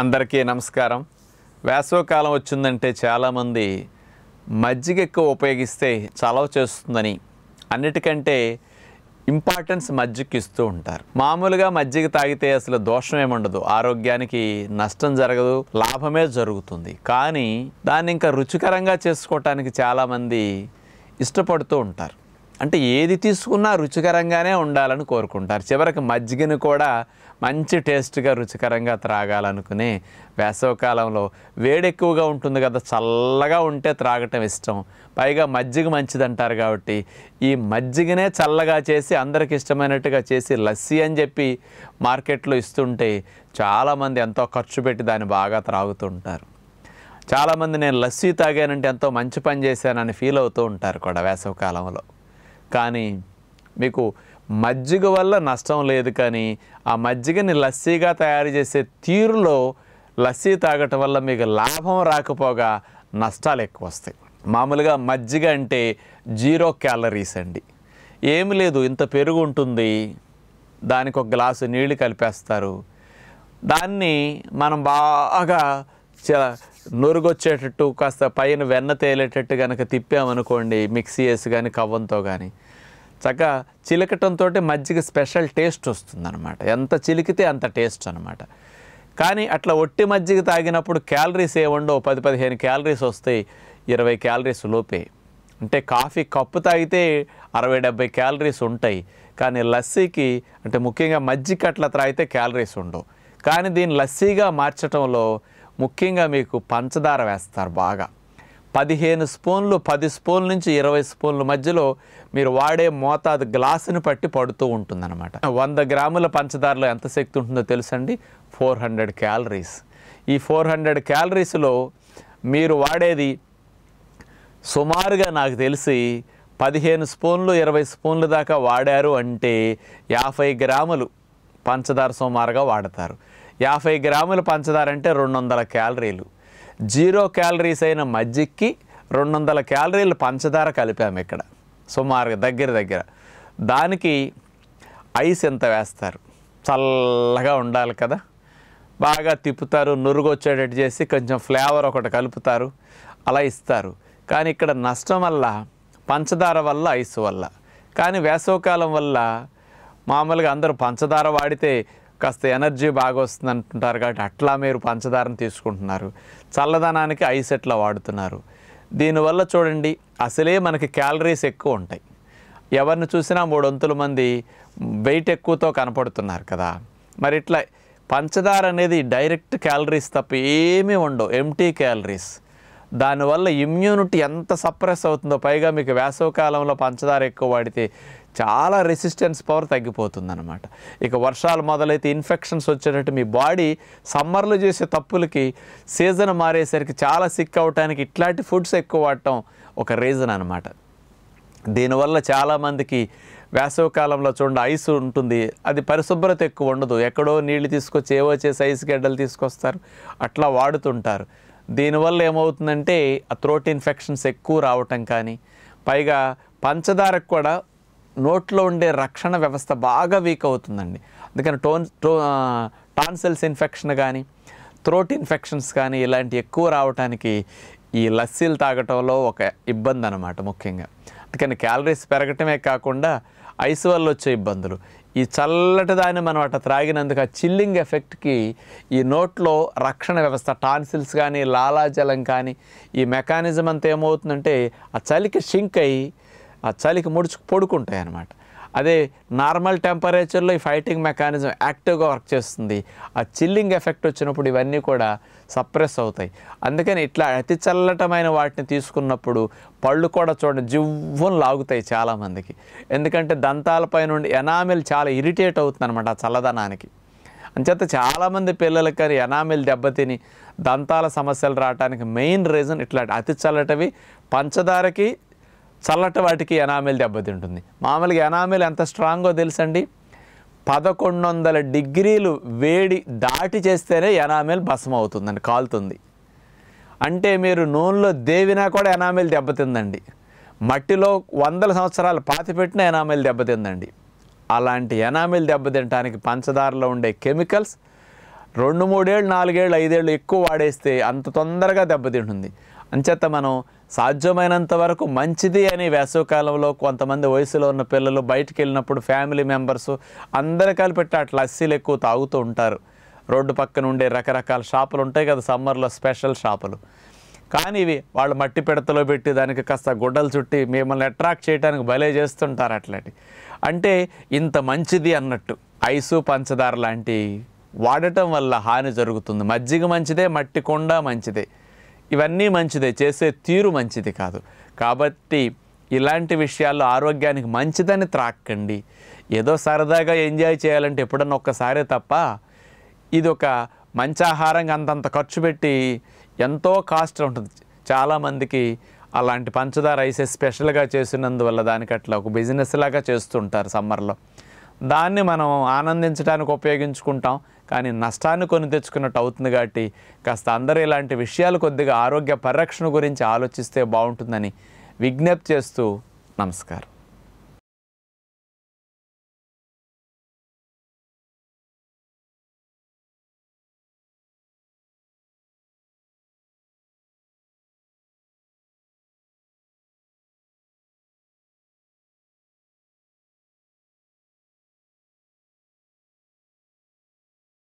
అందరికీ నమస్కారం వేసవకాలం వచ్చిందంటే చాలామంది మజ్జిగ ఎక్కువ ఉపయోగిస్తే చలవ చేస్తుందని అన్నిటికంటే ఇంపార్టెన్స్ మజ్జిగకి ఇస్తూ ఉంటారు మామూలుగా మజ్జిగ తాగితే అసలు దోషం ఏముండదు ఆరోగ్యానికి నష్టం జరగదు లాభమే జరుగుతుంది కానీ దాన్ని ఇంకా రుచికరంగా చేసుకోవటానికి చాలామంది ఇష్టపడుతూ ఉంటారు అంటే ఏది తీసుకున్నా రుచికరంగానే ఉండాలని కోరుకుంటారు చివరికి మజ్జిగను కూడా మంచి టేస్ట్గా రుచికరంగా త్రాగాలనుకుని వేసవకాలంలో వేడి ఎక్కువగా ఉంటుంది కదా చల్లగా ఉంటే త్రాగటం ఇష్టం పైగా మజ్జిగ మంచిదంటారు కాబట్టి ఈ మజ్జిగనే చల్లగా చేసి అందరికి ఇష్టమైనట్టుగా చేసి లస్సీ అని చెప్పి మార్కెట్లో ఇస్తుంటే చాలామంది ఎంతో ఖర్చు పెట్టి దాన్ని బాగా త్రాగుతుంటారు చాలామంది నేను లస్సీ తాగానంటే ఎంతో మంచి పని చేశానని ఫీల్ అవుతూ ఉంటారు కూడా వేసవకాలంలో కానీ మీకు మజ్జిగ వల్ల నష్టం లేదు కానీ ఆ మజ్జిగని లస్సీగా తయారు చేసే తీరులో లస్సీ తాగటం వల్ల మీకు లాభం రాకపోగా నష్టాలు ఎక్కువ వస్తాయి మామూలుగా మజ్జిగ అంటే జీరో క్యాలరీస్ అండి ఏమి లేదు ఇంత పెరుగు ఉంటుంది దానికి ఒక గ్లాసు నీళ్లు కలిపేస్తారు దాన్ని మనం బాగా నొరుగొచ్చేటట్టు కాస్త పైన వెన్న తేలేటట్టు కనుక తిప్పామనుకోండి మిక్సీ వేసి కానీ కవ్వంతో కానీ చక్కగా చిలకటంతో మజ్జిగ స్పెషల్ టేస్ట్ వస్తుందన్నమాట ఎంత చిలికితే అంత టేస్ట్ అనమాట కానీ అట్లా ఒట్టి మజ్జిగ తాగినప్పుడు క్యాలరీస్ ఏముండో పది పదిహేను క్యాలరీస్ వస్తాయి ఇరవై క్యాలరీస్ లోపే అంటే కాఫీ కప్పు తాగితే అరవై డెబ్బై క్యాలరీస్ ఉంటాయి కానీ లస్సీకి అంటే ముఖ్యంగా మజ్జిగ అట్లా త్రాగితే క్యాలరీస్ ఉండవు కానీ దీన్ని లస్సీగా మార్చడంలో ముఖ్యంగా మీకు పంచదార వేస్తారు బాగా పదిహేను స్పూన్లు పది స్పూన్ల నుంచి ఇరవై స్పూన్ల మధ్యలో మీరు వాడే మోతాదు గ్లాసుని పట్టి పడుతూ ఉంటుందన్నమాట వంద గ్రాముల పంచదారలో ఎంత శక్తి ఉంటుందో తెలుసండి ఫోర్ హండ్రెడ్ క్యాలరీస్ ఈ ఫోర్ హండ్రెడ్ క్యాలరీస్లో మీరు వాడేది సుమారుగా నాకు తెలిసి పదిహేను స్పూన్లు ఇరవై స్పూన్లు దాకా వాడారు అంటే యాభై గ్రాములు పంచదార సుమారుగా వాడతారు యాభై గ్రాముల పంచదార అంటే రెండు వందల క్యాలరీలు జీరో క్యాలరీస్ అయిన మజ్జిక్కి రెండు వందల క్యాలరీలు పంచదార కలిపాము ఇక్కడ సుమారుగా దగ్గర దగ్గర దానికి ఐస్ ఎంత వేస్తారు చల్లగా ఉండాలి కదా బాగా తిప్పుతారు నురుగు వచ్చేటట్టు చేసి కొంచెం ఫ్లేవర్ ఒకటి కలుపుతారు అలా ఇస్తారు కానీ ఇక్కడ నష్టం వల్ల పంచదార వల్ల ఐస్ వల్ల కానీ వేసవకాలం వల్ల మామూలుగా అందరూ పంచదార వాడితే కాస్త ఎనర్జీ బాగా వస్తుంది అంటుంటారు కాబట్టి అట్లా మీరు పంచదారను తీసుకుంటున్నారు చల్లదనానికి ఐస్ ఎట్లా వాడుతున్నారు దీనివల్ల చూడండి అసలే మనకి క్యాలరీస్ ఎక్కువ ఉంటాయి ఎవరిని చూసినా మూడొంతుల మంది వెయిట్ ఎక్కువతో కనపడుతున్నారు కదా మరి ఇట్లా పంచదార అనేది డైరెక్ట్ క్యాలరీస్ తప్ప ఏమీ ఉండవు ఎంటీ క్యాలరీస్ దానివల్ల ఇమ్యూనిటీ ఎంత సప్రెస్ అవుతుందో పైగా మీకు వేసవకాలంలో పంచదార ఎక్కువ వాడితే చాలా రెసిస్టెన్స్ పవర్ అనమాట ఇక వర్షాలు మొదలైతే ఇన్ఫెక్షన్స్ వచ్చేటట్టు మీ బాడీ సమ్మర్లో చేసే తప్పులకి సీజన్ మారేసరికి చాలా సిక్ అవటానికి ఇట్లాంటి ఫుడ్స్ ఎక్కువ వాడటం ఒక రీజన్ అనమాట దీనివల్ల చాలామందికి వేసవకాలంలో చూడండి ఐస్ ఉంటుంది అది పరిశుభ్రత ఎక్కువ ఉండదు ఎక్కడో నీళ్లు తీసుకొచ్చి ఏవో చేసి ఐస్ గడ్డలు తీసుకొస్తారు అట్లా వాడుతుంటారు దీనివల్ల ఏమవుతుందంటే ఆ త్రోట్ ఇన్ఫెక్షన్స్ ఎక్కువ రావటం కానీ పైగా పంచదారకు కూడా నోట్లో ఉండే రక్షణ వ్యవస్థ బాగా వీక్ అవుతుందండి అందుకని టోన్ టో టాన్సెల్స్ ఇన్ఫెక్షన్ కానీ థ్రోట్ ఇన్ఫెక్షన్స్ కానీ ఇలాంటి ఎక్కువ రావడానికి ఈ లస్సీలు తాగటంలో ఒక ఇబ్బంది అనమాట ముఖ్యంగా అందుకని క్యాలరీస్ పెరగటమే కాకుండా ఐస్ వల్ల వచ్చే ఇబ్బందులు ఈ చల్లటి దాన్ని మనం అట్లా త్రాగినందుకు ఆ చిల్లింగ్ ఎఫెక్ట్కి ఈ నోట్లో రక్షణ వ్యవస్థ టాన్సిల్స్ కానీ లాలాజలం కానీ ఈ మెకానిజం అంతా ఏమవుతుందంటే ఆ చలికి షింక్ అయ్యి ఆ చలికి ముడుచు పొడుకుంటాయి అన్నమాట అదే నార్మల్ టెంపరేచర్లో ఈ ఫైటింగ్ మెకానిజం యాక్టివ్గా వర్క్ చేస్తుంది ఆ చిల్లింగ్ ఎఫెక్ట్ వచ్చినప్పుడు ఇవన్నీ కూడా సప్రెస్ అవుతాయి అందుకని ఇట్లా అతి చల్లటమైన వాటిని తీసుకున్నప్పుడు పళ్ళు కూడా చూడండి జివ్వును లాగుతాయి చాలామందికి ఎందుకంటే దంతాలపై నుండి ఎనామిల్ చాలా ఇరిటేట్ అవుతుంది అనమాట ఆ చల్లదనానికి అంచేత చాలామంది పిల్లలకి కానీ ఎనామిల్ దెబ్బతిని దంతాల సమస్యలు రావడానికి మెయిన్ రీజన్ ఇట్లాంటి అతి చల్లటవి పంచదారకి చల్లటి వాటికి ఎనామిల్ దెబ్బతింటుంది మామూలుగా ఎనామెల్ ఎంత స్ట్రాంగో తెలుసండి పదకొండు వందల డిగ్రీలు వేడి దాటి చేస్తేనే ఎనామెల్ భస్మం అవుతుందండి కాలుతుంది అంటే మీరు నూనెలో దేవినా కూడా ఎనామిల్ దెబ్బతిందండి మట్టిలో వందల సంవత్సరాలు పాతిపెట్టిన ఎనామెల్ దెబ్బతిందండి అలాంటి ఎనామిల్ దెబ్బతింటానికి పంచదారలో ఉండే కెమికల్స్ రెండు మూడేళ్ళు నాలుగేళ్ళు ఐదేళ్ళు ఎక్కువ వాడేస్తే అంత తొందరగా దెబ్బతింటుంది అంచేత మనం సాధ్యమైనంత వరకు మంచిది అని వేసవకాలంలో కొంతమంది వయసులో ఉన్న పిల్లలు బయటికి వెళ్ళినప్పుడు ఫ్యామిలీ మెంబర్స్ అందరి కలిపెట్టి అట్లా లస్సీలు ఎక్కువ తాగుతూ ఉంటారు రోడ్డు పక్కన ఉండే రకరకాల షాపులు ఉంటాయి కదా సమ్మర్లో స్పెషల్ షాపులు కానీ ఇవి వాళ్ళు మట్టి పిడతలో పెట్టి దానికి కాస్త గుడ్డలు చుట్టి మిమ్మల్ని అట్రాక్ట్ చేయడానికి భలే చేస్తుంటారు అట్లాంటి అంటే ఇంత మంచిది అన్నట్టు ఐసు పంచదార లాంటి వాడటం వల్ల హాని జరుగుతుంది మజ్జిగ మంచిదే మట్టి కొండ మంచిదే ఇవన్నీ మంచిదే చేసే తీరు మంచిది కాదు కాబట్టి ఇలాంటి విషయాల్లో ఆరోగ్యానికి మంచిదని త్రాక్కండి ఏదో సరదాగా ఎంజాయ్ చేయాలంటే ఎప్పుడన్నా ఒక్కసారే తప్ప ఇది ఒక మంచి ఆహారంగా అంతంత ఖర్చు పెట్టి ఎంతో కాస్ట్ ఉంటుంది చాలామందికి అలాంటి పంచదార ఐసే స్పెషల్గా చేసినందువల్ల దానికి అట్లా ఒక బిజినెస్ లాగా చేస్తుంటారు సమ్మర్లో దాన్ని మనం ఆనందించడానికి ఉపయోగించుకుంటాం కానీ నష్టాన్ని కొని తెచ్చుకున్నట్టు అవుతుంది కాబట్టి కాస్త అందరూ ఇలాంటి విషయాలు కొద్దిగా ఆరోగ్య పరిరక్షణ గురించి ఆలోచిస్తే బాగుంటుందని విజ్ఞప్తి చేస్తూ నమస్కారం